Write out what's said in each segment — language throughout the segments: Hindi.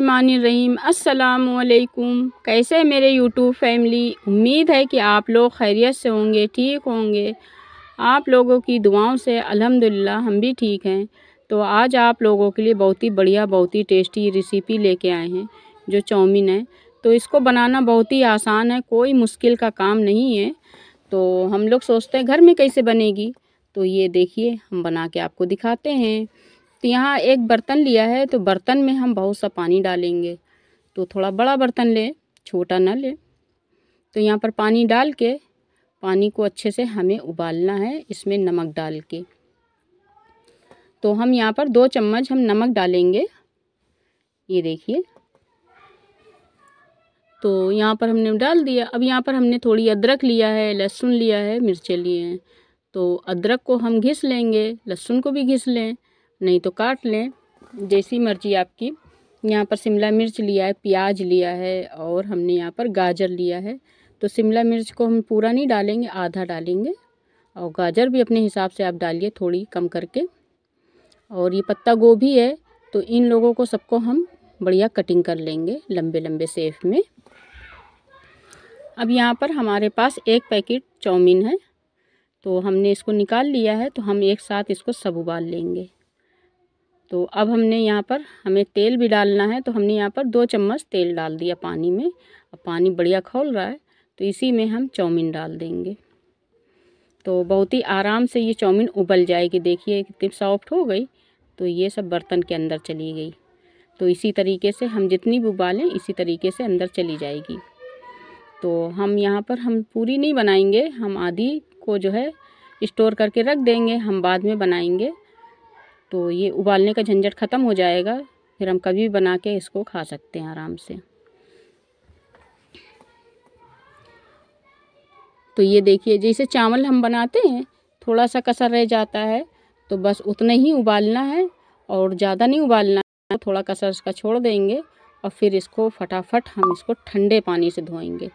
रहीम अस्सलाम कैसे मेरे यूट्यूब फैमिली उम्मीद है कि आप लोग खैरियत से होंगे ठीक होंगे आप लोगों की दुआओं से अल्हम्दुलिल्लाह हम भी ठीक हैं तो आज आप लोगों के लिए बहुत ही बढ़िया बहुत ही टेस्टी रेसिपी लेके आए हैं जो चाउमीन है तो इसको बनाना बहुत ही आसान है कोई मुश्किल का काम नहीं है तो हम लोग सोचते हैं घर में कैसे बनेगी तो ये देखिए हम बना के आपको दिखाते हैं तो यहाँ एक बर्तन लिया है तो बर्तन में हम बहुत सा पानी डालेंगे तो थोड़ा बड़ा बर्तन ले छोटा ना ले तो यहाँ पर पानी डाल के पानी को अच्छे से हमें उबालना है इसमें नमक डाल के तो हम यहाँ पर दो चम्मच हम नमक डालेंगे ये देखिए तो यहाँ पर हमने डाल दिया अब यहाँ पर हमने थोड़ी अदरक लिया है लहसुन लिया है मिर्चे लिए हैं तो अदरक को हम घिस लेंगे लहसुन को भी घिस लें नहीं तो काट लें जैसी मर्जी आपकी यहाँ पर शिमला मिर्च लिया है प्याज लिया है और हमने यहाँ पर गाजर लिया है तो शिमला मिर्च को हम पूरा नहीं डालेंगे आधा डालेंगे और गाजर भी अपने हिसाब से आप डालिए थोड़ी कम करके और ये पत्ता गोभी है तो इन लोगों को सबको हम बढ़िया कटिंग कर लेंगे लंबे लंबे सेफ में अब यहाँ पर हमारे पास एक पैकेट चाउमीन है तो हमने इसको निकाल लिया है तो हम एक साथ इसको सब उबाल लेंगे तो अब हमने यहाँ पर हमें तेल भी डालना है तो हमने यहाँ पर दो चम्मच तेल डाल दिया पानी में अब पानी बढ़िया खोल रहा है तो इसी में हम चाउमीन डाल देंगे तो बहुत ही आराम से ये चाउमीन उबल जाएगी देखिए कितनी सॉफ्ट हो गई तो ये सब बर्तन के अंदर चली गई तो इसी तरीके से हम जितनी भी उबालें इसी तरीके से अंदर चली जाएगी तो हम यहाँ पर हम पूरी नहीं बनाएंगे हम आधी को जो है स्टोर करके रख देंगे हम बाद में बनाएंगे तो ये उबालने का झंझट ख़त्म हो जाएगा फिर हम कभी भी बना के इसको खा सकते हैं आराम से तो ये देखिए जैसे चावल हम बनाते हैं थोड़ा सा कसर रह जाता है तो बस उतना ही उबालना है और ज़्यादा नहीं उबालना है थोड़ा कसर इसका छोड़ देंगे और फिर इसको फटाफट हम इसको ठंडे पानी से धोएंगे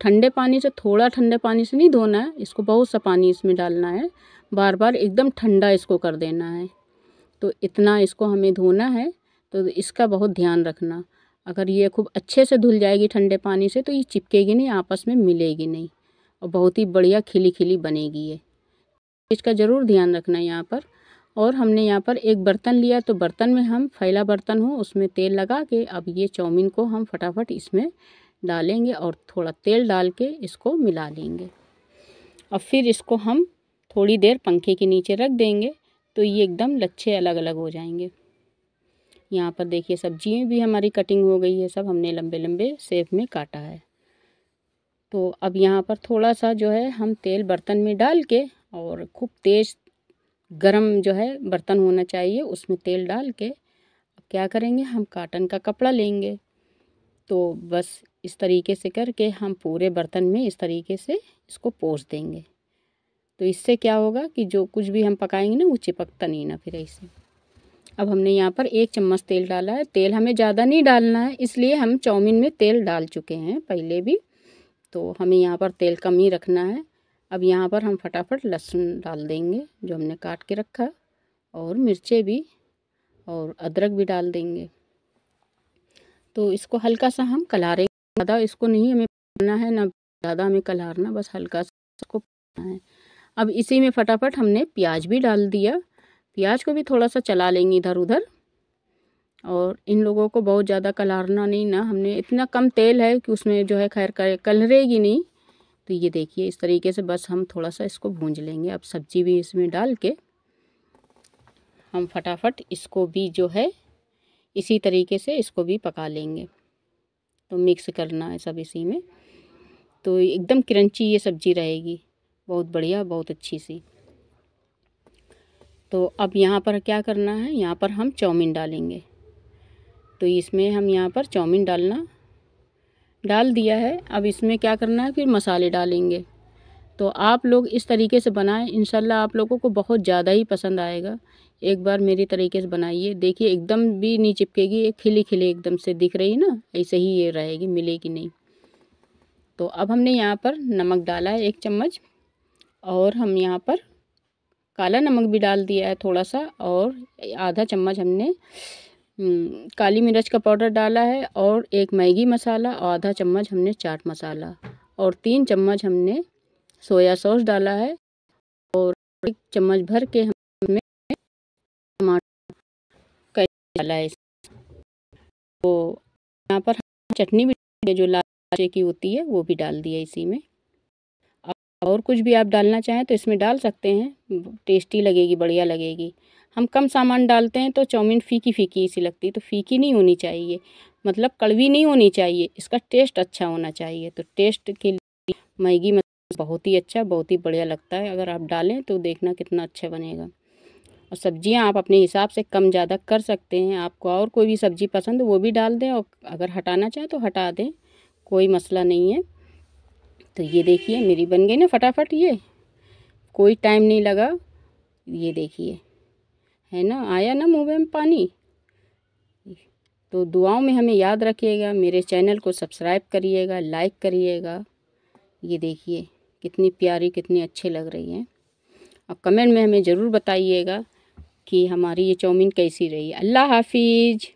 ठंडे पानी से थोड़ा ठंडे पानी से नहीं धोना है इसको बहुत सा पानी इसमें डालना है बार बार एकदम ठंडा इसको कर देना है तो इतना इसको हमें धोना है तो इसका बहुत ध्यान रखना अगर ये खूब अच्छे से धुल जाएगी ठंडे पानी से तो ये चिपकेगी नहीं आपस में मिलेगी नहीं और बहुत ही बढ़िया खिली खिली बनेगी ये इसका ज़रूर ध्यान रखना यहाँ पर और हमने यहाँ पर एक बर्तन लिया तो बर्तन में हम फैला बर्तन हो उसमें तेल लगा के अब ये चाउमीन को हम फटाफट इसमें डालेंगे और थोड़ा तेल डाल के इसको मिला लेंगे और फिर इसको हम थोड़ी देर पंखे के नीचे रख देंगे तो ये एकदम लच्छे अलग अलग हो जाएंगे यहाँ पर देखिए सब्जी भी हमारी कटिंग हो गई है सब हमने लंबे लंबे सेब में काटा है तो अब यहाँ पर थोड़ा सा जो है हम तेल बर्तन में डाल के और खूब तेज़ गरम जो है बर्तन होना चाहिए उसमें तेल डाल के अब क्या करेंगे हम काटन का कपड़ा लेंगे तो बस इस तरीके से करके हम पूरे बर्तन में इस तरीके से इसको पोस देंगे तो इससे क्या होगा कि जो कुछ भी हम पकाएंगे ना वो चिपकता नहीं ना फिर ऐसे अब हमने यहाँ पर एक चम्मच तेल डाला है तेल हमें ज़्यादा नहीं डालना है इसलिए हम चाउमीन में तेल डाल चुके हैं पहले भी तो हमें यहाँ पर तेल कम ही रखना है अब यहाँ पर हम फटाफट लहसुन डाल देंगे जो हमने काट के रखा और मिर्चे भी और अदरक भी डाल देंगे तो इसको हल्का सा हम कलारेंगे ज़्यादा इसको नहीं हमें पकाना है ना ज़्यादा हमें कलारना बस हल्का सा इसको पकाना है अब इसी में फटाफट हमने प्याज भी डाल दिया प्याज को भी थोड़ा सा चला लेंगे इधर उधर और इन लोगों को बहुत ज़्यादा कलारना नहीं ना हमने इतना कम तेल है कि उसमें जो है खैर कलरेगी नहीं तो ये देखिए इस तरीके से बस हम थोड़ा सा इसको भूंज लेंगे अब सब्जी भी इसमें डाल के हम फटाफट इसको भी जो है इसी तरीके से इसको भी पका लेंगे तो मिक्स करना है सब इसी में तो एकदम क्रंची ये सब्ज़ी रहेगी बहुत बढ़िया बहुत अच्छी सी तो अब यहाँ पर क्या करना है यहाँ पर हम चाउमीन डालेंगे तो इसमें हम यहाँ पर चाउमीन डालना डाल दिया है अब इसमें क्या करना है फिर मसाले डालेंगे तो आप लोग इस तरीके से बनाएं इनशाला आप लोगों को बहुत ज़्यादा ही पसंद आएगा एक बार मेरी तरीके से बनाइए देखिए एकदम भी नहीं चिपकेगी एक खिले खिले एकदम से दिख रही ना ऐसे ही ये रहेगी मिलेगी नहीं तो अब हमने यहाँ पर नमक डाला है एक चम्मच और हम यहाँ पर काला नमक भी डाल दिया है थोड़ा सा और आधा चम्मच हमने हम्म, काली मिर्च का पाउडर डाला है और एक मैगी मसाला और आधा चम्मच हमने चाट मसाला और तीन चम्मच हमने सोया सॉस डाला है और एक चम्मच भर के हमने टमाटर डाला है तो यहाँ पर चटनी भी जो लाल की होती है वो भी डाल दिया इसी में और कुछ भी आप डालना चाहें तो इसमें डाल सकते हैं टेस्टी लगेगी बढ़िया लगेगी हम कम सामान डालते हैं तो चाउमीन फीकी फीकी सी लगती है तो फीकी नहीं होनी चाहिए मतलब कड़वी नहीं होनी चाहिए इसका टेस्ट अच्छा होना चाहिए तो टेस्ट के लिए मैगी मतलब बहुत ही अच्छा बहुत ही बढ़िया लगता है अगर आप डालें तो देखना कितना अच्छा बनेगा और सब्जियां आप अपने हिसाब से कम ज़्यादा कर सकते हैं आपको और कोई भी सब्ज़ी पसंद वो भी डाल दें और अगर हटाना चाहें तो हटा दें कोई मसला नहीं है तो ये देखिए मेरी बन गई ना फटाफट ये कोई टाइम नहीं लगा ये देखिए है ना आया ना मुँह में पानी तो दुआओं में हमें याद रखिएगा मेरे चैनल को सब्सक्राइब करिएगा लाइक करिएगा ये देखिए कितनी प्यारी कितनी अच्छी लग रही है और कमेंट में हमें ज़रूर बताइएगा कि हमारी ये चाउमीन कैसी रही अल्लाह हाफिज़